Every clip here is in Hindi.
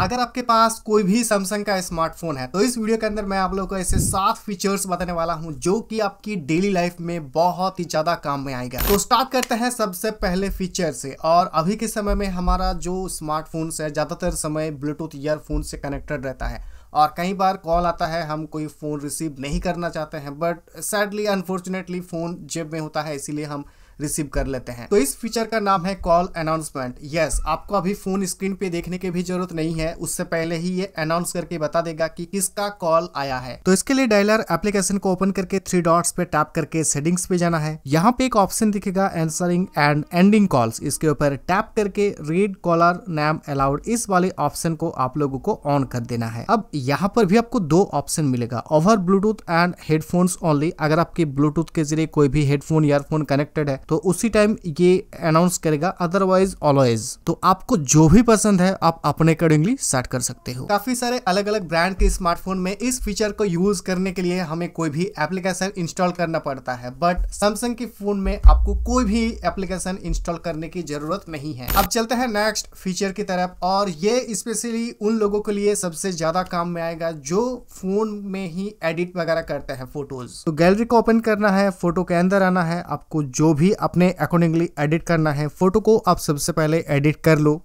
अगर आपके पास कोई भी सैमसंग का स्मार्टफोन है तो इस वीडियो के अंदर मैं आप लोगों को ऐसे सात फीचर्स बताने वाला हूँ जो कि आपकी डेली लाइफ में बहुत ही ज्यादा काम में आएगा तो स्टार्ट करते हैं सबसे पहले फीचर से और अभी के समय में हमारा जो स्मार्टफोन है ज्यादातर समय ब्लूटूथ ईयरफोन से कनेक्टेड रहता है और कई बार कॉल आता है हम कोई फ़ोन रिसीव नहीं करना चाहते हैं बट सैडली अनफॉर्चुनेटली फ़ोन जेब में होता है इसीलिए हम रिसीव कर लेते हैं तो इस फीचर का नाम है कॉल अनाउंसमेंट यस आपको अभी फोन स्क्रीन पे देखने की भी जरूरत नहीं है उससे पहले ही ये अनाउंस करके बता देगा कि किसका कॉल आया है तो इसके लिए डायलर एप्लीकेशन को ओपन करके थ्री डॉट्स पे टैप करके सेटिंग्स पे जाना है यहाँ पे एक ऑप्शन दिखेगा एंसरिंग एंड एंडिंग कॉल्स इसके ऊपर टैप करके रीड कॉलर नेम अलाउड इस वाले ऑप्शन को आप लोगों को ऑन कर देना है अब यहाँ पर भी आपको दो ऑप्शन मिलेगा over Bluetooth and headphones only अगर आपके ब्लूटूथ के जरिए कोई भी हेडफोन ईयरफोन कनेक्टेड है तो उसी टाइम ये अनाउंस करेगा अदरवाइज ऑलवेज तो आपको जो भी पसंद है आप अपने अकॉर्डिंगली सेट कर सकते हो काफी सारे अलग अलग ब्रांड के स्मार्टफोन में इस फीचर को यूज करने के लिए हमें कोई भी एप्लीकेशन इंस्टॉल करना पड़ता है बट सैमसंग के फोन में आपको कोई भी एप्लीकेशन इंस्टॉल करने की जरूरत नहीं है अब चलते हैं नेक्स्ट फीचर की तरफ और ये स्पेशली उन लोगों के लिए सबसे ज्यादा काम में आएगा जो फोन में ही एडिट वगैरह करते हैं फोटोज तो गैलरी को ओपन करना है फोटो के अंदर आना है आपको जो भी अपने अकॉर्डिंगली एडिट करना है फ़ोटो को आप सबसे पहले एडिट कर लो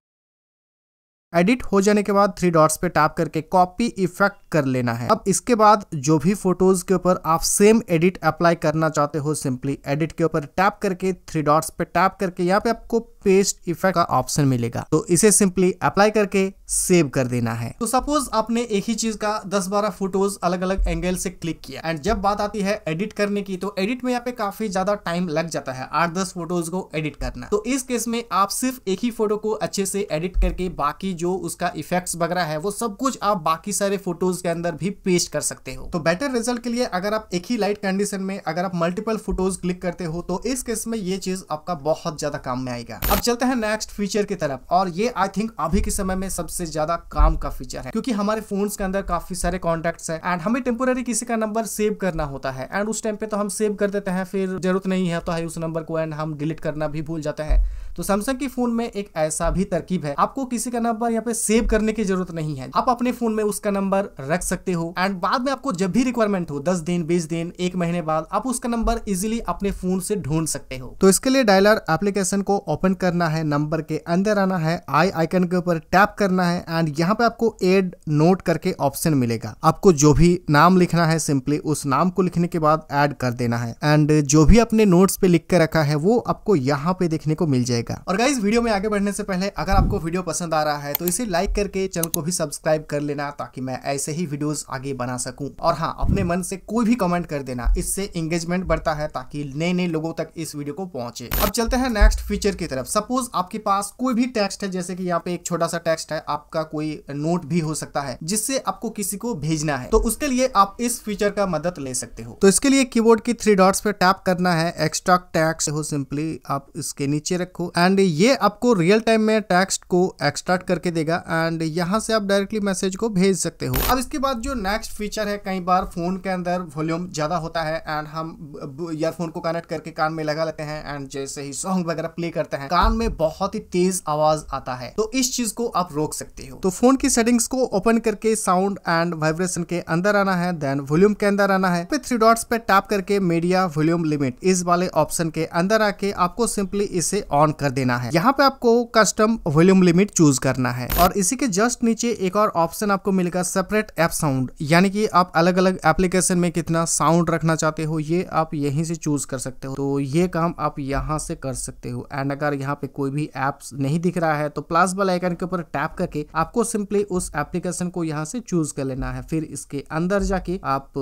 एडिट हो जाने के बाद थ्री डॉट्स पे टैप करके कॉपी इफेक्ट कर लेना है अब इसके बाद जो भी फोटोज के ऊपर आप सेम एडिट अप्लाई करना चाहते हो सिंपली एडिट के ऊपर टैप करके थ्री डॉट्स पे टैप करके यहाँ पे आपको पेस्ट इफेक्ट का ऑप्शन मिलेगा तो इसे सिंपली अप्लाई करके सेव कर देना है तो सपोज आपने एक ही चीज का दस बारह फोटोज अलग अलग एंगल से क्लिक किया एंड जब बात आती है एडिट करने की तो एडिट में यहाँ पे काफी ज्यादा टाइम लग जाता है आठ दस फोटोज को एडिट करना तो इस केस में आप सिर्फ एक ही फोटो को अच्छे से एडिट करके बाकी जो उसका इफेक्ट वगैरह है वो सब कुछ आप बाकी सारे फोटोज के अंदर भी पेस्ट कर सकते हो तो बेटर रिजल्ट के लिए अगर आप एक ही लाइट कंडीशन में अगर आप मल्टीपल फोटोज क्लिक करते हो तो इस केस में ये चीज आपका बहुत ज्यादा काम में आएगा अब चलते हैं नेक्स्ट फीचर की तरफ और ये आई थिंक अभी के समय में सबसे ज्यादा काम का फीचर है क्योंकि हमारे फोन के अंदर काफी सारे कॉन्टेक्ट है एंड हमें टेम्पोररी किसी का नंबर सेव करना होता है एंड उस टाइम पे तो हम सेव कर देते हैं फिर जरूरत नहीं है तो है उस नंबर को एंड हम डिलीट करना भी भूल जाते हैं तो सैमसंग के फोन में एक ऐसा भी तरकीब है आपको किसी का नंबर यहाँ पे सेव करने की जरूरत नहीं है आप अपने फोन में उसका नंबर रख सकते हो एंड बाद में आपको जब भी रिक्वायरमेंट हो दस दिन बीस दिन एक महीने बाद आप उसका नंबर इजिली अपने फोन से ढूंढ सकते हो तो इसके लिए डायलर एप्लीकेशन को ओपन करना है नंबर के अंदर आना है आई आइकन के ऊपर टैप करना है एंड यहाँ पे आपको एड नोट करके ऑप्शन मिलेगा आपको जो भी नाम लिखना है सिंपली उस नाम को लिखने के बाद एड कर देना है एंड जो भी अपने नोट्स पे लिख कर रखा है वो आपको यहाँ पे देखने को मिल जाएगा मिलेगा और गाइज वीडियो में आगे बढ़ने से पहले अगर आपको वीडियो पसंद आ रहा है तो इसे लाइक करके चैनल को भी सब्सक्राइब कर लेना ताकि मैं ऐसे ही वीडियोस आगे बना सकूं और हाँ अपने मन से कोई भी कमेंट कर देना इससे इंगेजमेंट बढ़ता है ताकि नए नए लोगों तक इस वीडियो को पहुंचे अब चलते हैं नेक्स्ट फीचर की तरफ सपोज आपके पास कोई भी टेक्स्ट है जैसे की यहाँ पे एक छोटा सा टेक्स्ट है आपका कोई नोट भी हो सकता है जिससे आपको किसी को भेजना है तो उसके लिए आप इस फीचर का मदद ले सकते हो तो इसके लिए कीबोर्ड की थ्री डॉट्स पे टैप करना है एक्स्ट्रा टैक्स हो सिंपली आप इसके नीचे रखो एंड ये आपको रियल टाइम में टेक्स्ट को एक्सट्रैक्ट करके देगा एंड यहाँ से आप डायरेक्टली मैसेज को भेज सकते हो अब इसके बाद जो नेक्स्ट फीचर है कई बार फ़ोन के अंदर वॉल्यूम ज़्यादा होता है एंड हम ईयरफोन को कनेक्ट करके कान में लगा लेते हैं एंड जैसे ही सॉन्ग वगैरह प्ले करते हैं कान में बहुत ही तेज आवाज आता है तो इस चीज को आप रोक सकते हो तो फोन की सेटिंग्स को ओपन करके साउंड एंड वाइब्रेशन के अंदर आना है देन वॉल्यूम के अंदर आना है थ्री डॉट्स पे टैप करके मीडिया वॉल्यूम लिमिट इस वाले ऑप्शन के अंदर आके आपको सिंपली इसे ऑन कर देना है यहाँ पे आपको कस्टम वॉल्यूम लिमिट चूज करना है और इसी के जस्ट नीचे एक और ऑप्शन आपको मिलेगा सेपरेट एप साउंड यानी कि आप अलग अलग एप्लीकेशन में कितना साउंड रखना चाहते हो ये आप यहीं से चूज कर सकते हो तो ये काम आप यहाँ से कर सकते हो एंड अगर यहाँ पे कोई भी ऐप नहीं दिख रहा है तो प्लस वाले आइकन के ऊपर टैप करके आपको सिंपली उस एप्लीकेशन को यहाँ से चूज कर लेना है फिर इसके अंदर जाके आप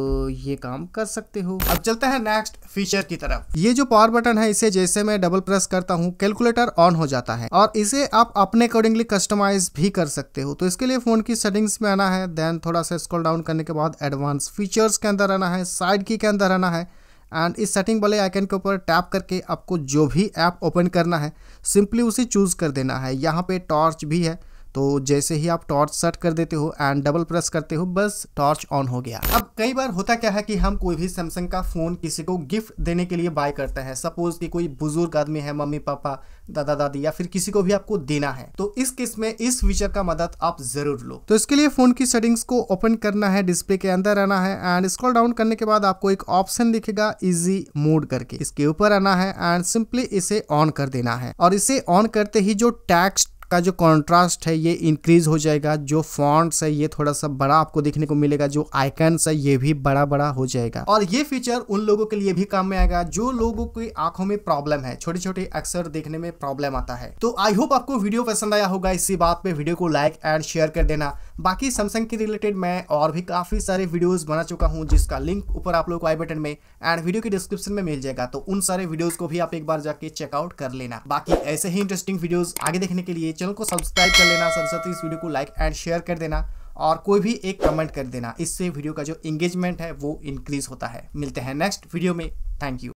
ये काम कर सकते हो अब चलता है नेक्स्ट फीचर की तरफ ये जो पावर बटन है इसे जैसे मैं डबल प्रेस करता हूँ कैलकुलेट कैलकुलेटर ऑन हो जाता है और इसे आप अपने अकॉर्डिंगली कस्टमाइज भी कर सकते हो तो इसके लिए फोन की सेटिंग्स में आना है देन थोड़ा सा स्क्रॉल डाउन करने के बाद एडवांस फीचर्स के अंदर आना है साइड की के अंदर आना है एंड इस सेटिंग वाले आइकन के ऊपर टैप करके आपको जो भी ऐप ओपन करना है सिंपली उसे चूज़ कर देना है यहाँ पे टॉर्च भी है तो जैसे ही आप टॉर्च सेट कर देते हो एंड डबल प्रेस करते हो बस टॉर्च ऑन हो गया अब कई बार होता क्या है कि हम कोई भी सैमसंग का फ़ोन किसी को गिफ्ट देने के लिए बाय करते हैं सपोज कि कोई बुजुर्ग आदमी है मम्मी पापा दादा दादी या फिर किसी को भी आपको देना है तो इस केस में इस फीचर का मदद आप जरूर लो तो इसके लिए फोन की सेटिंग्स को ओपन करना है डिस्प्ले के अंदर आना है एंड स्क्रॉल डाउन करने के बाद आपको एक ऑप्शन दिखेगा इजी मोड करके इसके ऊपर आना है एंड सिंपली इसे ऑन कर देना है और इसे ऑन करते ही जो टैक्स का जो कॉन्ट्रास्ट है ये इंक्रीज हो जाएगा जो फॉन्ट्स है ये थोड़ा सा बड़ा आपको देखने को मिलेगा जो आइकन्स है ये भी बड़ा बड़ा हो जाएगा और ये फीचर उन लोगों के लिए भी काम में आएगा जो लोगों की आंखों में प्रॉब्लम है छोटे छोटे अक्सर देखने में प्रॉब्लम आता है तो आई होप आपको वीडियो पसंद आया होगा इसी बात पे वीडियो को लाइक एंड शेयर कर देना बाकी सैमसंग के रिलेटेड मैं और भी काफ़ी सारे वीडियोस बना चुका हूँ जिसका लिंक ऊपर आप लोग को आई बटन में एंड वीडियो के डिस्क्रिप्शन में मिल जाएगा तो उन सारे वीडियोस को भी आप एक बार जाके चेकआउट कर लेना बाकी ऐसे ही इंटरेस्टिंग वीडियोस आगे देखने के लिए चैनल को सब्सक्राइब कर लेना साथ साथ इस वीडियो को लाइक एंड शेयर कर देना और कोई भी एक कमेंट कर देना इससे वीडियो का जो इंगेजमेंट है वो इंक्रीज होता है मिलते हैं नेक्स्ट वीडियो में थैंक यू